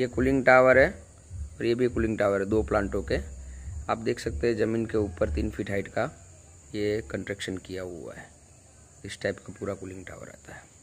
ये cooling tower है और ये भी कूलिंग टावर है दो प्लांटों के आप देख सकते हैं ज़मीन के ऊपर तीन फीट हाइट का ये कंस्ट्रक्शन किया हुआ है इस टाइप का पूरा कूलिंग टावर आता है